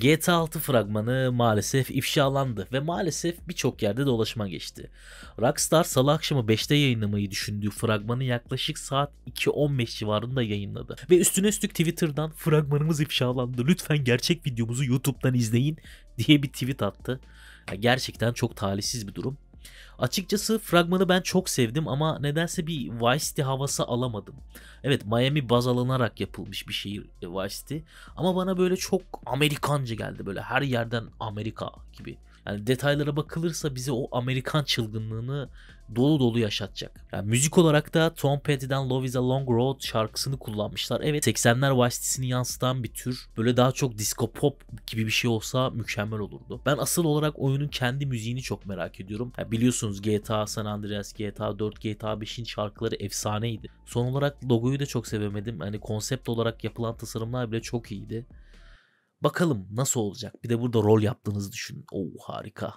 GTA 6 fragmanı maalesef ifşalandı ve maalesef birçok yerde dolaşma geçti. Rockstar salı akşamı 5'te yayınlamayı düşündüğü fragmanı yaklaşık saat 2.15 civarında yayınladı. Ve üstüne üstlük Twitter'dan fragmanımız ifşalandı lütfen gerçek videomuzu YouTube'dan izleyin diye bir tweet attı. Yani gerçekten çok talihsiz bir durum. Açıkçası fragmanı ben çok sevdim ama nedense bir Vice City havası alamadım. Evet Miami baz alınarak yapılmış bir şehir e, Vice City ama bana böyle çok Amerikancı geldi böyle her yerden Amerika gibi. Yani detaylara bakılırsa bize o Amerikan çılgınlığını dolu dolu yaşatacak. Yani müzik olarak da Tom Petty'den Love is a Long Road şarkısını kullanmışlar. Evet 80'ler Vice yansıtan bir tür. Böyle daha çok disco pop gibi bir şey olsa mükemmel olurdu. Ben asıl olarak oyunun kendi müziğini çok merak ediyorum. Yani biliyorsunuz GTA San Andreas, GTA 4, GTA 5'in şarkıları efsaneydi. Son olarak logoyu da çok sevemedim. Hani konsept olarak yapılan tasarımlar bile çok iyiydi. Bakalım nasıl olacak? Bir de burada rol yaptığınızı düşünün. Oo harika.